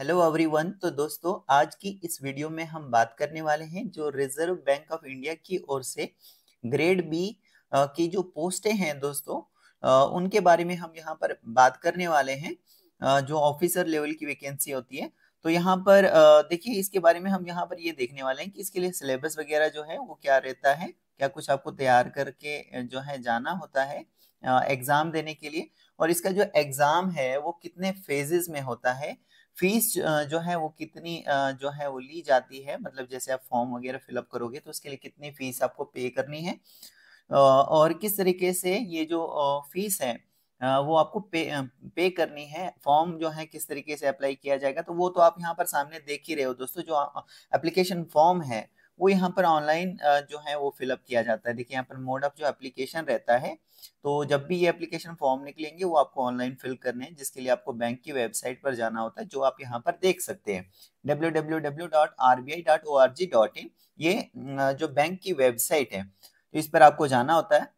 Hello everyone तो दोस्तों आज की इस वीडियो में हम बात करने वाले हैं जो रिजर्व बैंक ऑफ इंडिया की ओर से ग्रेड बी की जो पोस्टें हैं दोस्तों उनके बारे में हम यहाँ पर बात करने वाले हैं जो ऑफिसर लेवल की वैकेंसी होती है तो यहाँ पर देखिए इसके बारे में हम यहाँ पर ये देखने वाले हैं कि इसके लिए सिलेबस वगैरह जो है वो क्या रहता है क्या कुछ आपको तैयार करके जो है जाना होता है एग्ज़ाम देने के लिए और इसका जो एग्ज़ाम है वो कितने फेजेस में होता है फीस जो है वो कितनी जो है वो ली जाती है मतलब जैसे आप फॉर्म वगैरह फिलअप करोगे तो उसके लिए कितनी फीस आपको पे करनी है और किस तरीके से ये जो फीस है वो आपको पे पे करनी है फॉर्म जो है किस तरीके से अप्लाई किया जाएगा तो वो तो आप यहाँ पर सामने देख ही रहे हो दोस्तों जो एप्लीकेशन फॉर्म है वो यहाँ पर ऑनलाइन जो है वो फिलअप किया जाता है देखिए यहाँ पर मोड ऑफ जो एप्लीकेशन रहता है तो जब भी ये एप्लीकेशन फॉर्म निकलेंगे वो आपको ऑनलाइन फिल करने हैं जिसके लिए आपको बैंक की वेबसाइट पर जाना होता है जो आप यहाँ पर देख सकते हैं डब्ल्यू ये जो बैंक की वेबसाइट है तो इस पर आपको जाना होता है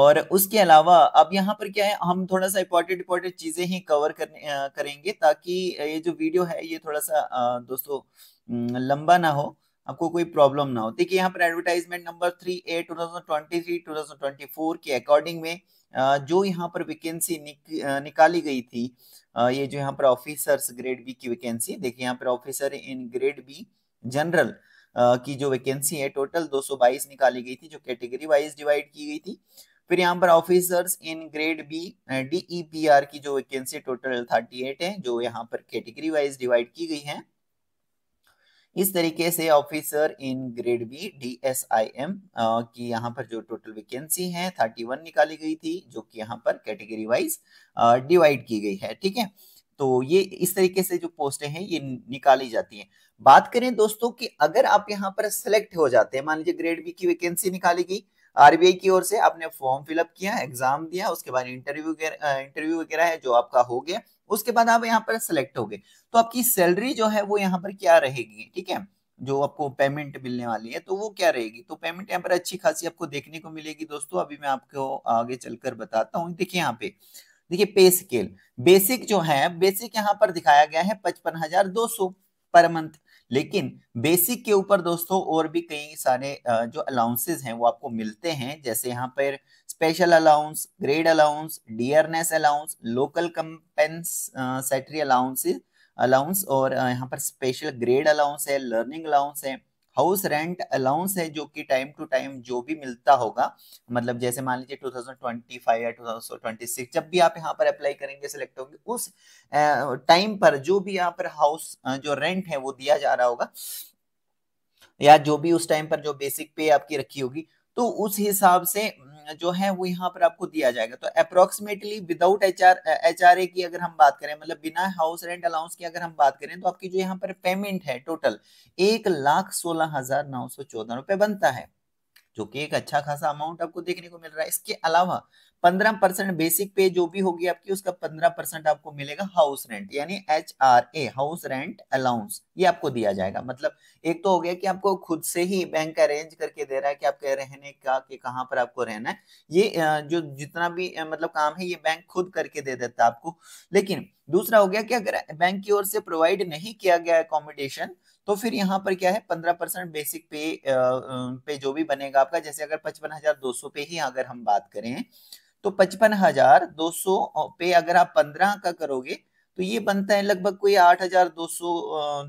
और उसके अलावा अब यहाँ पर क्या है हम थोड़ा सा इम्पोर्टेंट इम्पोर्टेंट चीज़ें ही कवर करने करेंगे ताकि ये जो वीडियो है ये थोड़ा सा दोस्तों हम्म, लंबा ना हो आपको कोई प्रॉब्लम ना हो देखिए यहाँ पर advertisement number three A two thousand twenty three two thousand twenty four के अकॉर्डिंग में जो यहाँ पर वैकेंसी निक, निकाली गई थी ये जो यहाँ पर ऑफिसर्स ग्रेड बी की वैकेंसी देखिए यहाँ पर officer in grade B general की जो वैकेंसी है टोटल 222 निकाली गई थी जो कैटेगरी वाइज डिवाइड की गई थी फिर यहाँ पर officers in grade B D E P R की जो वैकेंसी टोटल 38 है जो यहाँ पर कैटेगरी वाइज डिवाइड की गई है इस तरीके से officer in grade B D S I M की यहाँ पर जो टोटल वैकेंसी है थर्टी वन निकाली गई थी जो कि यहाँ पर कैटेगरी वाइज डिवाइड की गई है ठीक है तो ये इस तरीके से जो पोस्टें हैं ये निकाली जाती हैं बात करें दोस्तों कि अगर आप यहाँ पर सिलेक्ट हो जाते हैं मान लीजिए ग्रेड बी की वैकेंसी निकाली गई आरबीआई की ओर से आपने फॉर्म फिलअप किया एग्जाम दिया उसके बाद इंटरव्यू इंटरव्यू वगैरह है जो आपका हो गया उसके बाद आप यहाँ पर सिलेक्ट हो गए तो आपकी सैलरी जो है वो यहाँ पर क्या रहेगी ठीक है जो आपको पेमेंट मिलने वाली है तो वो क्या रहेगी तो पेमेंट यहाँ पर अच्छी खासी आपको देखने को मिलेगी दोस्तों अभी मैं आपको आगे चलकर बताता हूँ देखिए यहाँ पे देखिए पे स्केल बेसिक जो है बेसिक यहाँ पर दिखाया गया है पचपन हजार दो सौ पर मंथ लेकिन बेसिक के ऊपर दोस्तों और भी कई सारे जो अलाउंसेज हैं वो आपको मिलते हैं जैसे यहाँ पर special allowance grade allowance dearness allowance local compensatory allowances allowance और यहाँ पर स्पेशल ग्रेड अलाउंस है लर्निंग अलाउंस है हाउस रेंट अलाउंस है जो कि टाइम टू टाइम जो भी मिलता होगा मतलब जैसे मान लीजिए 2025 या 2026 जब भी आप यहाँ पर अप्लाई करेंगे सिलेक्ट होंगे उस टाइम पर जो भी यहाँ पर हाउस जो रेंट है वो दिया जा रहा होगा या जो भी उस टाइम पर जो बेसिक पे आपकी रखी होगी तो उस हिसाब से जो है वो यहाँ पर आपको दिया जाएगा तो approximately without H R H R A की अगर हम बात करें मतलब बिना हाउस रेंट अलाउंस की अगर हम बात करें तो आपकी जो यहाँ पर पेमेंट है टोटल एक लाख सोलह हजार नौ सौ चौदह रुपए बनता है जो कि एक अच्छा खासा अमाउंट आपको देखने को मिल रहा है इसके अलावा पंद्रह परसेंट बेसिक पे जो भी होगी आपकी उसका पंद्रह परसेंट आपको मिलेगा हाउस रेंट यानी H R A house rent allowance ये आपको दिया जाएगा मतलब एक तो हो गया कि आपको खुद से ही बैंक अरेंज करके दे रहा है कि आपके रहने का कि कहाँ पर आपको रहना है ये जो जितना भी मतलब काम है ये बैंक खुद करके दे देता है आपको लेकिन दूसरा हो गया कि अगर बैंक की ओर से प्रोवाइड नहीं किया गया अकोमोडेशन तो फिर यहाँ पर क्या है पंद्रह परसेंट बेसिक पे पे जो भी बनेगा आपका जैसे अगर पचपन हजार दो सौ पे ही अगर हम बात करें तो पचपन हजार दो सौ पे अगर आप पंद्रह का करोगे तो ये बनता है लगभग कोई आठ हजार दो सौ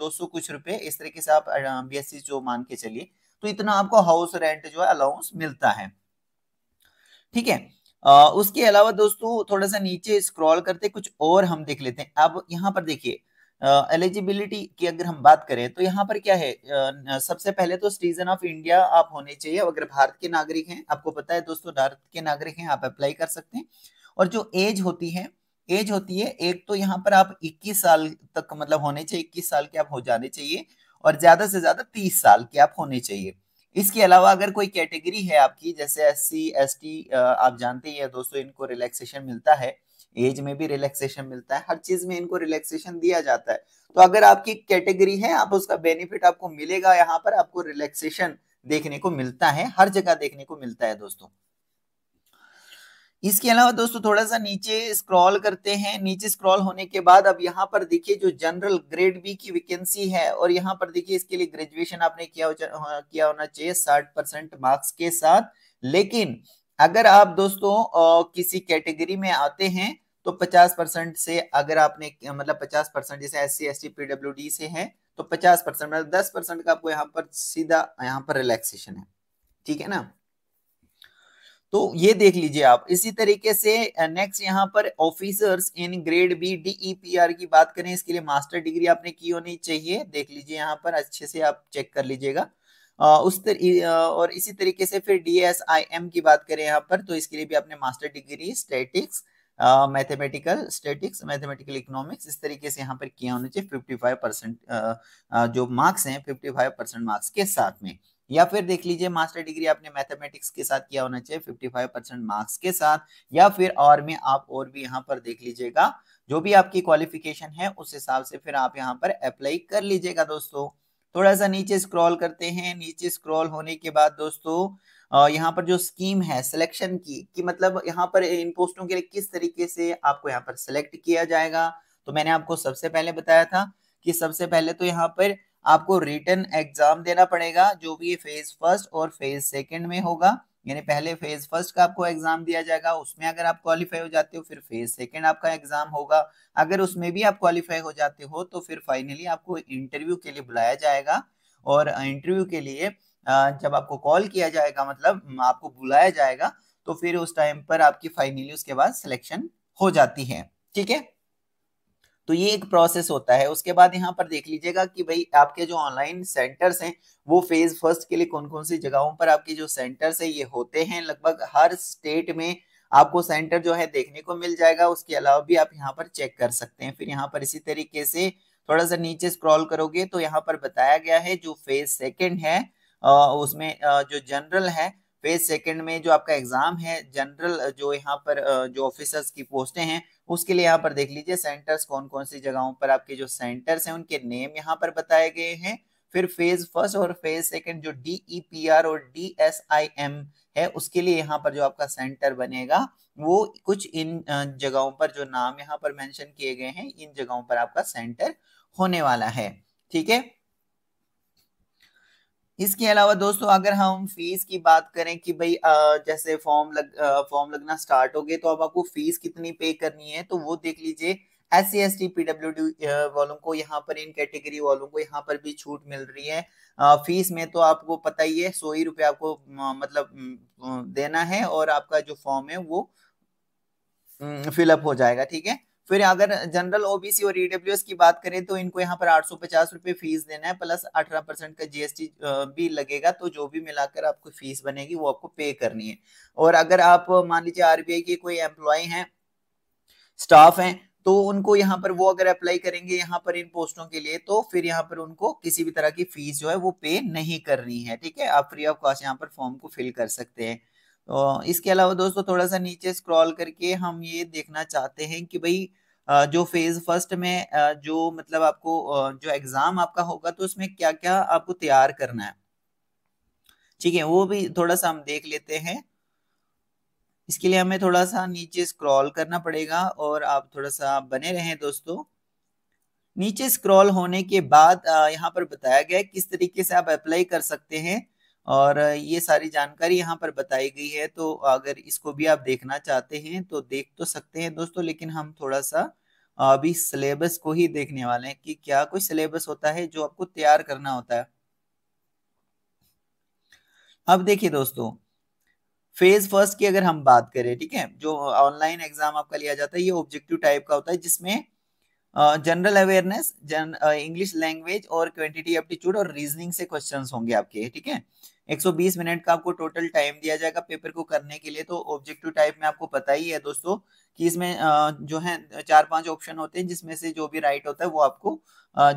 दो सौ कुछ रुपए इस तरीके से आप बी एस e जो मान के चलिए तो इतना आपको हाउस रेंट जो है अलाउंस मिलता है ठीक है उसके अलावा दोस्तों थोड़ा सा नीचे स्क्रॉल करते कुछ और हम देख लेते हैं अब यहाँ पर देखिए एलिजिबिलिटी की अगर हम बात करें तो यहाँ पर क्या है सबसे पहले तो सिटीजन ऑफ इंडिया आप होने चाहिए अगर भारत के नागरिक हैं आपको पता है दोस्तों भारत के नागरिक हैं आप अप्लाई कर सकते हैं और जो एज होती है एज होती है एक तो यहाँ पर आप 21 साल तक मतलब होने चाहिए 21 साल के आप हो जाने चाहिए और ज्यादा से ज्यादा 30 साल के आप होने चाहिए इसके अलावा अगर कोई कैटेगरी है आपकी जैसे एस सी आप जानते ही हैं दोस्तों इनको रिलैक्सेशन मिलता है एज में भी रिलैक्सेशन मिलता है हर चीज में इनको रिलैक्सेशन दिया जाता है तो अगर आपकी कैटेगरी है आप उसका बेनिफिट आपको मिलेगा यहाँ पर आपको रिलैक्सेशन देखने को मिलता है हर जगह देखने को मिलता है दोस्तों इसके अलावा दोस्तों थोड़ा सा नीचे स्क्रॉल करते हैं नीचे स्क्रॉल होने के बाद अब यहाँ पर देखिए जो जनरल ग्रेड बी की वैकेंसी है और यहाँ पर देखिए इसके लिए ग्रेजुएशन आपने किया हाँ, किया होना चाहिए साठ परसेंट मार्क्स के साथ लेकिन अगर आप दोस्तों किसी कैटेगरी में आते हैं तो 50 परसेंट से अगर आपने मतलब 50 परसेंट जैसे S C S T PW D से हैं तो 50 परसेंट मतलब 10 परसेंट का आपको यहाँ पर सीधा यहाँ पर रिलैक्सेशन है ठीक है ना तो ये देख लीजिए आप इसी तरीके से नेक्स्ट यहाँ पर officers in grade B D E P R की बात करें इसके लिए मास्टर डिग्री आपने की होनी चाहिए देख लीजिए यहाँ पर अच्छे से आप चेक कर लीजिएगा उस तर, और इसी तरीके से फिर डी एस आई एम की बात करें यहाँ पर तो इसके लिए भी आपने master degree statistics mathematical statistics mathematical economics इस तरीके से यहाँ पर किया होना चाहिए फिफ्टी फाइव परसेंट जो मार्क्स हैं फिफ्टी फाइव परसेंट मार्क्स के साथ में या फिर देख लीजिए मास्टर डिग्री आपने मैथमेटिक्स के साथ किया होना चाहिए फिफ्टी फाइव परसेंट मार्क्स के साथ या फिर और में आप और भी यहाँ पर देख लीजिएगा जो भी आपकी क्वालिफिकेशन है उस हिसाब से फिर आप यहाँ पर अप्लाई कर लीजिएगा दोस्तों थोड़ा सा नीचे स्क्रॉल करते हैं नीचे स्क्रॉल होने के बाद दोस्तों यहाँ पर जो स्कीम है सिलेक्शन की कि मतलब यहाँ पर इन पोस्टों के लिए किस तरीके से आपको यहाँ पर सिलेक्ट किया जाएगा तो मैंने आपको सबसे पहले बताया था कि सबसे पहले तो यहाँ पर आपको रिटर्न एग्जाम देना पड़ेगा जो भी फेज फर्स्ट और फेज सेकेंड में होगा यानी पहले फेज फर्स्ट का आपको एग्जाम दिया जाएगा उसमें अगर आप क्वालिफाई हो जाते हो फिर फेज सेकेंड आपका एग्जाम होगा अगर उसमें भी आप क्वालिफाई हो जाते हो तो फिर फाइनली आपको इंटरव्यू के लिए बुलाया जाएगा और इंटरव्यू के लिए जब आपको कॉल किया जाएगा मतलब आपको बुलाया जाएगा तो फिर उस टाइम पर आपकी फाइनली उसके बाद सिलेक्शन हो जाती है ठीक है तो ये एक प्रोसेस होता है उसके बाद यहाँ पर देख लीजिएगा कि भाई आपके जो ऑनलाइन सेंटर्स हैं वो फेज फर्स्ट के लिए कौन कौन सी जगहों पर आपके जो सेंटर्स है ये होते हैं लगभग हर स्टेट में आपको सेंटर जो है देखने को मिल जाएगा उसके अलावा भी आप यहाँ पर चेक कर सकते हैं फिर यहाँ पर इसी तरीके से थोड़ा सा नीचे स्क्रॉल करोगे तो यहाँ पर बताया गया है जो फेज सेकेंड है उसमें जो जनरल है फेज सेकेंड में जो आपका एग्जाम है जनरल जो यहाँ पर जो ऑफिसर्स की पोस्टें हैं उसके लिए यहाँ पर देख लीजिए सेंटर्स कौन कौन सी जगहों पर आपके जो सेंटर्स हैं उनके नेम यहाँ पर बताए गए हैं फिर फेज फर्स्ट और फेज सेकंड जो डी ई पी आर और डी एस आई एम है उसके लिए यहाँ पर जो आपका सेंटर बनेगा वो कुछ इन जगहों पर जो नाम यहाँ पर मेंशन किए गए हैं इन जगहों पर आपका सेंटर होने वाला है ठीक है इसके अलावा दोस्तों अगर हम फीस की बात करें कि भाई जैसे फॉर्म लग फॉर्म लगना स्टार्ट हो गए तो अब आपको फीस कितनी पे करनी है तो वो देख लीजिए S C S T P W D वालों को यहाँ पर इन कैटेगरी वालों को यहाँ पर भी छूट मिल रही है फीस में तो आपको पता ही है सौ ही रुपये आपको मतलब देना है और आपका जो फॉर्म है वो फिलअप हो जाएगा ठीक है फिर अगर जनरल ओबीसी और ईडब्ल्यूएस की बात करें तो इनको यहाँ पर आठ सौ पचास रुपए फीस देना है प्लस अठारह परसेंट का जीएसटी भी लगेगा तो जो भी मिलाकर आपको फीस बनेगी वो आपको पे करनी है और अगर आप मान लीजिए आरबीआई के कोई एम्प्लॉय हैं स्टाफ हैं तो उनको यहाँ पर वो अगर अप्लाई करेंगे यहाँ पर इन पोस्टों के लिए तो फिर यहाँ पर उनको किसी भी तरह की फीस जो है वो पे नहीं करनी है ठीक है आप फ्री ऑफ कॉस्ट यहाँ पर फॉर्म को फिल कर सकते हैं इसके अलावा दोस्तों थोड़ा सा नीचे स्क्रॉल करके हम ये देखना चाहते हैं कि भाई जो फेज फर्स्ट में जो मतलब आपको जो एग्जाम आपका होगा तो उसमें क्या क्या आपको तैयार करना है ठीक है वो भी थोड़ा सा हम देख लेते हैं इसके लिए हमें थोड़ा सा नीचे स्क्रॉल करना पड़ेगा और आप थोड़ा सा बने रहें दोस्तों नीचे स्क्रॉल होने के बाद यहाँ पर बताया गया किस तरीके से आप अप्लाई कर सकते हैं और ये सारी जानकारी यहाँ पर बताई गई है तो अगर इसको भी आप देखना चाहते हैं तो देख तो सकते हैं दोस्तों लेकिन हम थोड़ा सा अभी सिलेबस को ही देखने वाले हैं कि क्या कोई सिलेबस होता है जो आपको तैयार करना होता है अब देखिए दोस्तों फेज फर्स्ट की अगर हम बात करें ठीक है जो ऑनलाइन एग्जाम आपका लिया जाता है ये ऑब्जेक्टिव टाइप का होता है जिसमें जनरल अवेयरनेस इंग्लिश लैंग्वेज और क्वांटिटी एप्टीट्यूड और रीजनिंग से क्वेश्चंस होंगे आपके ठीक है 120 मिनट का आपको टोटल टाइम दिया जाएगा पेपर को करने के लिए तो ऑब्जेक्टिव टाइप में आपको पता ही है दोस्तों कि इसमें जो है चार पांच ऑप्शन होते हैं जिसमें से जो भी राइट होता है वो आपको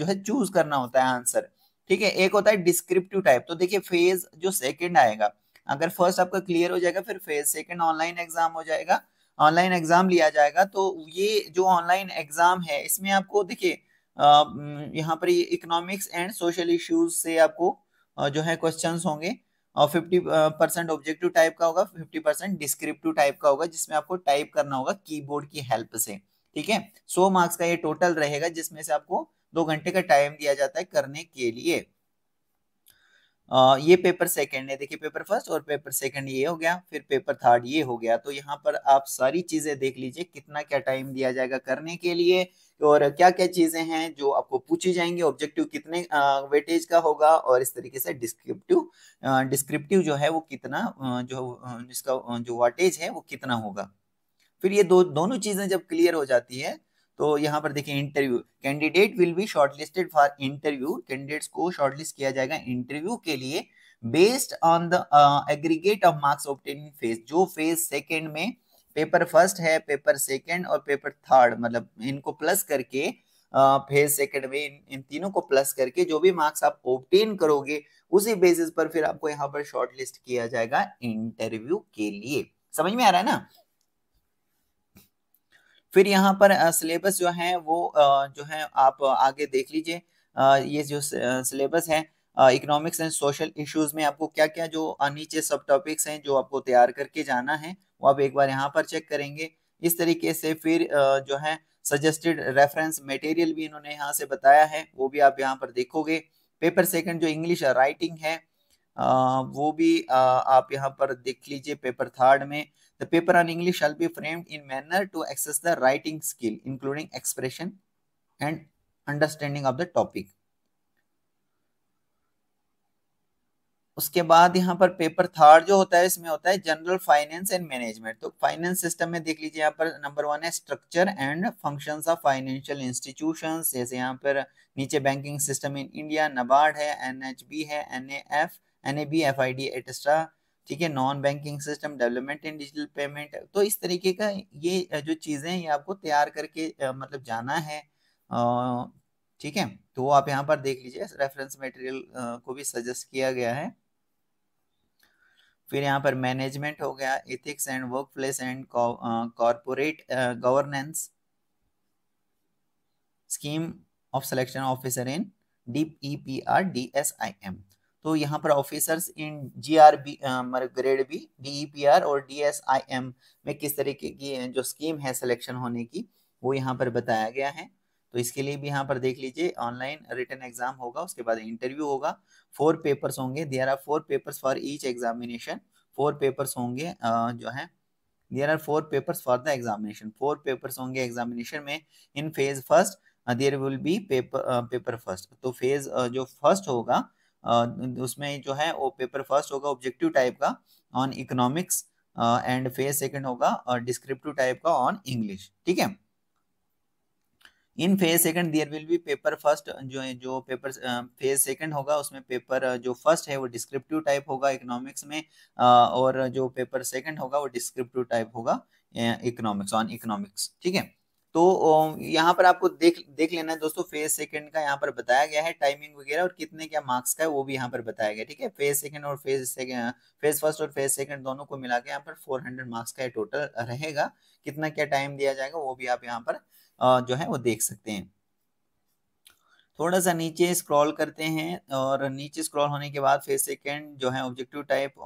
जो है चूज करना होता है आंसर ठीक है एक होता है डिस्क्रिप्टिव टाइप तो देखिए फेज जो सेकेंड आएगा अगर फर्स्ट आपका क्लियर हो जाएगा फिर फेज सेकेंड ऑनलाइन एग्जाम हो जाएगा ऑनलाइन एग्ज़ाम लिया जाएगा तो ये जो ऑनलाइन एग्ज़ाम है इसमें आपको देखिए यहाँ पर इकोनॉमिक्स एंड सोशल इश्यूज से आपको जो है क्वेश्चन होंगे और फिफ्टी परसेंट ऑब्जेक्टिव टाइप का होगा फिफ्टी परसेंट डिस्क्रिप्टिव टाइप का होगा जिसमें आपको टाइप करना होगा कीबोर्ड की हेल्प से ठीक है सो मार्क्स का ये टोटल रहेगा जिसमें से आपको दो घंटे का टाइम दिया जाता है करने के लिए ये पेपर सेकंड है देखिए पेपर फर्स्ट और पेपर सेकंड ये हो गया फिर पेपर थर्ड ये हो गया तो यहाँ पर आप सारी चीज़ें देख लीजिए कितना क्या टाइम दिया जाएगा करने के लिए और क्या क्या चीज़ें हैं जो आपको पूछी जाएंगी ऑब्जेक्टिव कितने वेटेज का होगा और इस तरीके से डिस्क्रिप्टिव डिस्क्रिप्टिव जो है वो कितना जो इसका जो वाटेज है वो कितना होगा फिर ये दो दोनों चीज़ें जब क्लियर हो जाती है तो यहाँ पर देखिए interview candidate will be shortlisted for interview candidates को शॉर्टलिस्ट किया जाएगा इंटरव्यू के लिए based on the aggregate of marks obtain phase जो फेज सेकेंड में पेपर फर्स्ट है पेपर सेकेंड और पेपर थर्ड मतलब इनको प्लस करके फेज uh, सेकेंड में इन, इन तीनों को प्लस करके जो भी मार्क्स आप ऑप्टेन करोगे उसी बेसिस पर फिर आपको यहाँ पर शॉर्टलिस्ट किया जाएगा इंटरव्यू के लिए समझ में आ रहा है ना फिर यहाँ पर सिलेबस जो है वो जो है आप आगे देख लीजिए ये जो सिलेबस है इकोनॉमिक्स एंड सोशल इश्यूज में आपको क्या क्या जो नीचे सब टॉपिक्स हैं जो आपको तैयार करके जाना है वो आप एक बार यहाँ पर चेक करेंगे इस तरीके से फिर जो है सजेस्टेड रेफरेंस मटेरियल भी इन्होंने यहाँ से बताया है वो भी आप यहाँ पर देखोगे पेपर सेकंड जो इंग्लिश राइटिंग है वो भी आप यहाँ पर देख लीजिए पेपर थर्ड में The paper on English shall be framed in manner to access the writing skill, including expression and understanding of the topic. उसके बाद यहाँ पर पेपर थर्ड जो होता है इसमें होता है जनरल फाइनेंस एंड मैनेजमेंट तो फाइनेंस सिस्टम में देख लीजिए यहाँ पर नंबर वन है structure and functions of financial institutions जैसे यहाँ पर नीचे banking system in India NABARD है एनएचबी है N NAB N A F I D etcetera ठीक है non banking system development and digital payment तो इस तरीके का ये जो चीज़ें हैं ये आपको तैयार करके मतलब जाना है ठीक है तो आप यहाँ पर देख लीजिए रेफरेंस मटेरियल को भी सजेस्ट किया गया है फिर यहाँ पर मैनेजमेंट हो गया ethics and workplace and corporate governance scheme of selection officer in D P R D S I M तो यहाँ पर officers in G R B grade B D E P R और D S I M में किस तरीके की जो scheme है सिलेक्शन होने की वो यहाँ पर बताया गया है तो इसके लिए भी यहाँ पर देख लीजिए ऑनलाइन रिटर्न एग्जाम होगा उसके बाद इंटरव्यू होगा फोर पेपर्स होंगे there are four papers for each examination four papers होंगे जो है there are four papers for the examination four papers होंगे एग्जामिनेशन में in phase first there will be paper paper first तो phase जो first होगा उसमें जो है वो पेपर फर्स्ट होगा ऑब्जेक्टिव टाइप का on economics and phase second होगा और डिस्क्रिप्टिव टाइप का ऑन इंग्लिश ठीक है in phase second there will be paper first जो जो पेपर फेज सेकंड होगा उसमें पेपर जो फर्स्ट है वो डिस्क्रिप्टिव टाइप होगा इकोनॉमिक्स में और जो पेपर सेकंड होगा वो डिस्क्रिप्टिव टाइप होगा इकोनॉमिक्स ऑन इकोनॉमिक्स ठीक है तो यहाँ पर आपको देख देख लेना है दोस्तों फेज सेकंड का यहाँ पर बताया गया है टाइमिंग वगैरह और कितने क्या मार्क्स का है वो भी यहाँ पर बताया गया ठीक है फेज सेकंड और फेज सेकंड फेज फर्स्ट और फेज सेकंड दोनों को मिला के यहाँ पर 400 मार्क्स का टोटल रहेगा कितना क्या टाइम दिया जाएगा वो भी आप यहाँ पर जो है वो देख सकते हैं थोड़ा सा नीचे स्क्रॉल करते हैं और नीचे स्क्रॉल होने के बाद फिर सेकंड जो है ऑब्जेक्टिव टाइप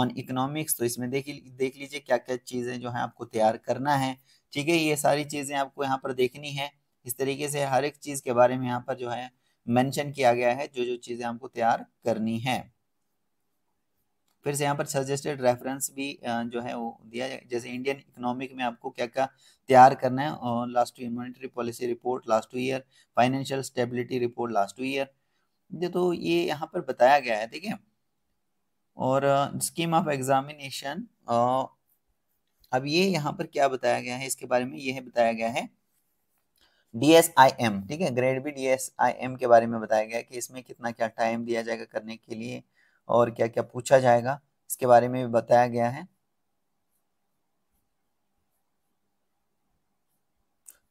ऑन इकोनॉमिक्स तो इसमें देख देख लीजिए क्या क्या चीज़ें जो है आपको तैयार करना है ठीक है ये सारी चीज़ें आपको यहाँ पर देखनी है इस तरीके से हर एक चीज़ के बारे में यहाँ पर जो है मेंशन किया गया है जो जो चीज़ें आपको तैयार करनी है फिर से यहाँ पर सजेस्टेड रेफरेंस भी जो है वो दिया जैसे इंडियन इकोनॉमिक में आपको क्या क्या तैयार करना है और last two monetary policy report last two year financial stability report last two year ये तो ये यहाँ पर बताया गया है ठीक है और स्कीम ऑफ एग्जामिनेशन अब ये यहाँ पर क्या बताया गया है इसके बारे में ये बताया गया है डीएसआईएम ठीक है ग्रेड बी डीएसआईएम के बारे में बताया गया कि इसमें कितना क्या टाइम दिया जाएगा करने के लिए और क्या क्या पूछा जाएगा इसके बारे में भी बताया गया है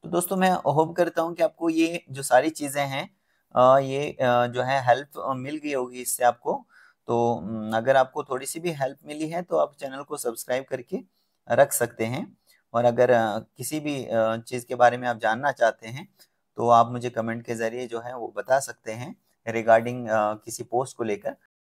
तो दोस्तों मैं होप करता हूं कि आपको ये जो सारी चीज़ें हैं ये जो है हेल्प मिल गई होगी इससे आपको तो अगर आपको थोड़ी सी भी हेल्प मिली है तो आप चैनल को सब्सक्राइब करके रख सकते हैं और अगर किसी भी चीज़ के बारे में आप जानना चाहते हैं तो आप मुझे कमेंट के ज़रिए जो है वो बता सकते हैं रिगार्डिंग किसी पोस्ट को लेकर